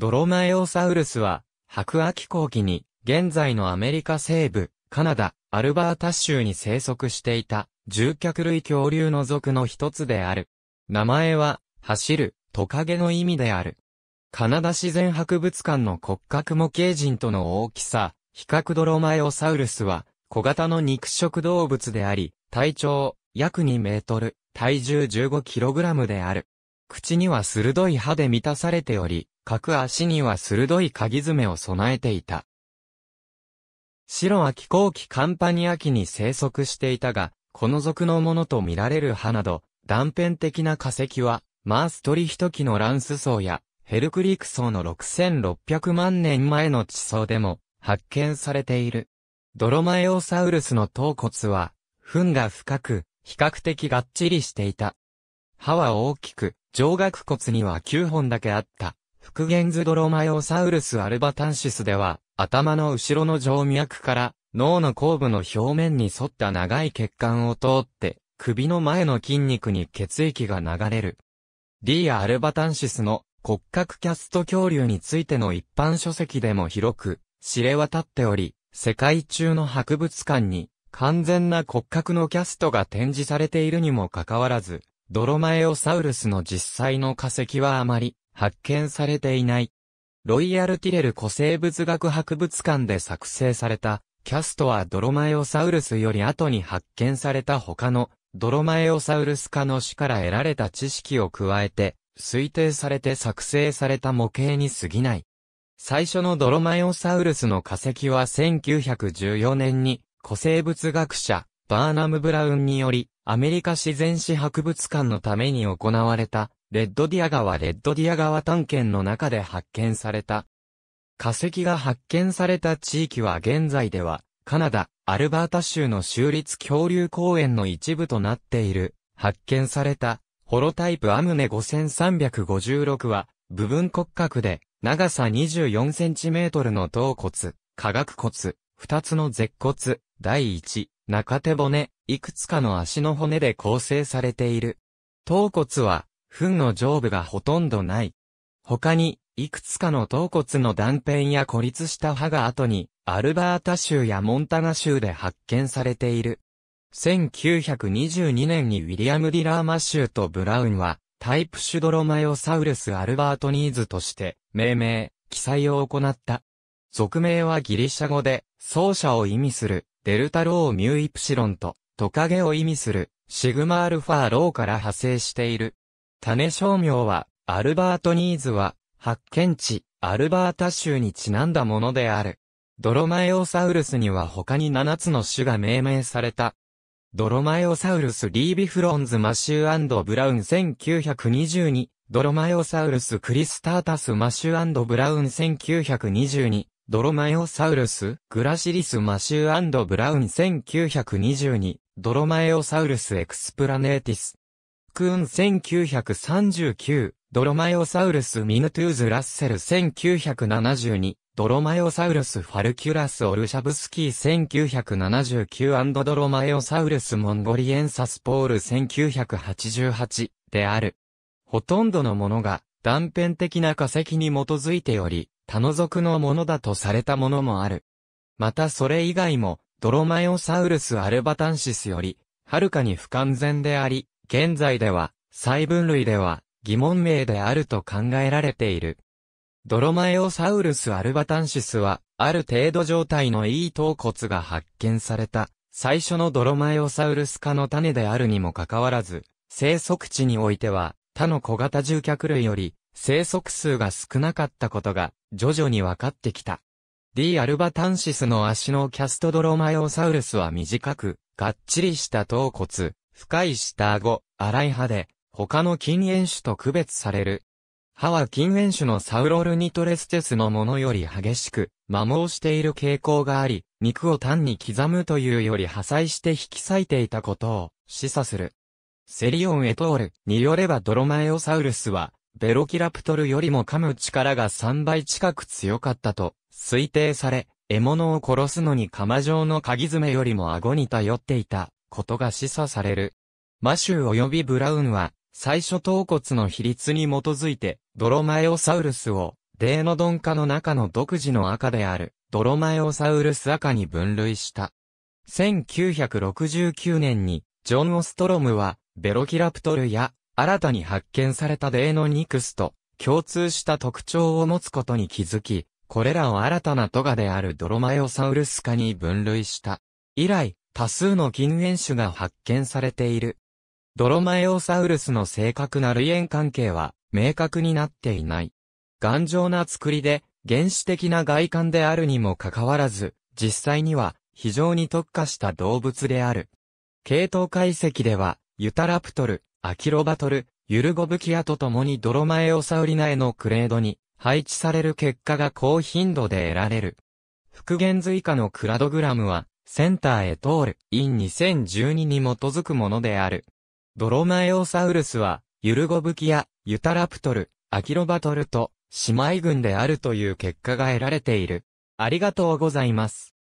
ドロマエオサウルスは、白亜紀後期に、現在のアメリカ西部、カナダ、アルバータ州に生息していた、獣脚類恐竜の属の一つである。名前は、走る、トカゲの意味である。カナダ自然博物館の骨格模型人との大きさ、比較ドロマエオサウルスは、小型の肉食動物であり、体長、約2メートル、体重1 5ラムである。口には鋭い歯で満たされており、各足には鋭い鍵爪を備えていた。白は気候期カンパニア期に生息していたが、この属のものと見られる歯など、断片的な化石は、マーストリヒト期のランス層や、ヘルクリーク層の6600万年前の地層でも発見されている。ドロマエオサウルスの頭骨は、糞が深く、比較的がっちりしていた。歯は大きく、上顎骨には9本だけあった。復元図ドロマヨサウルスアルバタンシスでは、頭の後ろの静脈から脳の後部の表面に沿った長い血管を通って、首の前の筋肉に血液が流れる。D アルバタンシスの骨格キャスト恐竜についての一般書籍でも広く知れ渡っており、世界中の博物館に完全な骨格のキャストが展示されているにもかかわらず、ドロマエオサウルスの実際の化石はあまり発見されていない。ロイヤル・ティレル古生物学博物館で作成された、キャストはドロマエオサウルスより後に発見された他のドロマエオサウルス科の死から得られた知識を加えて、推定されて作成された模型に過ぎない。最初のドロマエオサウルスの化石は1914年に古生物学者バーナム・ブラウンによりアメリカ自然史博物館のために行われたレッドディア川レッドディア川探検の中で発見された。化石が発見された地域は現在では、カナダ、アルバータ州の州立恐竜公園の一部となっている。発見された、ホロタイプアムネ5356は、部分骨格で、長さ 24cm の頭骨、化学骨、二つの舌骨、第一、中手骨、いくつかの足の骨で構成されている。頭骨は、糞の上部がほとんどない。他に、いくつかの頭骨の断片や孤立した歯が後に、アルバータ州やモンタナ州で発見されている。1922年にウィリアム・ディラーマ州とブラウンは、タイプシュドロマヨサウルス・アルバートニーズとして、命名、記載を行った。俗名はギリシャ語で、奏者を意味する、デルタローミューイプシロンと、トカゲを意味する、シグマアルファローから派生している。種商名は、アルバートニーズは、発見地、アルバータ州にちなんだものである。ドロマエオサウルスには他に7つの種が命名された。ドロマエオサウルスリービフロンズマシューブラウン1922、ドロマエオサウルスクリスタータスマシューブラウン1922、ドロマエオサウルスグラシリスマシューブラウン1922、ドロマエオサウルスエクスプラネーティスクーン1939、ドロマエオサウルスミヌトゥーズ・ラッセル1972、ドロマエオサウルスファルキュラス・オルシャブスキー1979ドロマエオサウルス・モンゴリエンサスポール1988である。ほとんどのものが断片的な化石に基づいており、他の族のものだとされたものもある。またそれ以外も、ドロマエオサウルス・アルバタンシスより、はるかに不完全であり、現在では、細分類では、疑問名であると考えられている。ドロマエオサウルス・アルバタンシスは、ある程度状態のいい頭骨が発見された、最初のドロマエオサウルス科の種であるにもかかわらず、生息地においては、他の小型獣脚類より、生息数が少なかったことが、徐々に分かってきた。D. アルバタンシスの足のキャストドロマエオサウルスは短く、がっちりした頭骨、深い下顎、粗い歯で、他の禁煙種と区別される。歯は禁煙種のサウロルニトレステスのものより激しく、摩耗している傾向があり、肉を単に刻むというより破砕して引き裂いていたことを示唆する。セリオン・エトールによればドロマエオサウルスは、ベロキラプトルよりも噛む力が3倍近く強かったと推定され、獲物を殺すのに釜状の鍵爪よりも顎に頼っていたことが示唆される。マシュー及びブラウンは、最初頭骨の比率に基づいて、ドロマエオサウルスを、デーノドンカの中の独自の赤である、ドロマエオサウルス赤に分類した。1969年に、ジョン・オストロムは、ベロキラプトルや、新たに発見されたデーノニクスと、共通した特徴を持つことに気づき、これらを新たなトガであるドロマエオサウルス科に分類した。以来、多数の近縁種が発見されている。ドロマエオサウルスの正確な類縁関係は明確になっていない。頑丈な作りで原始的な外観であるにもかかわらず、実際には非常に特化した動物である。系統解析では、ユタラプトル、アキロバトル、ユルゴブキアと共にドロマエオサウリナへのクレードに配置される結果が高頻度で得られる。復元図以下のクラドグラムは、センターへ通る、イン2012に基づくものである。ドロマエオサウルスは、ユルゴブキや、ユタラプトル、アキロバトルと、姉妹群であるという結果が得られている。ありがとうございます。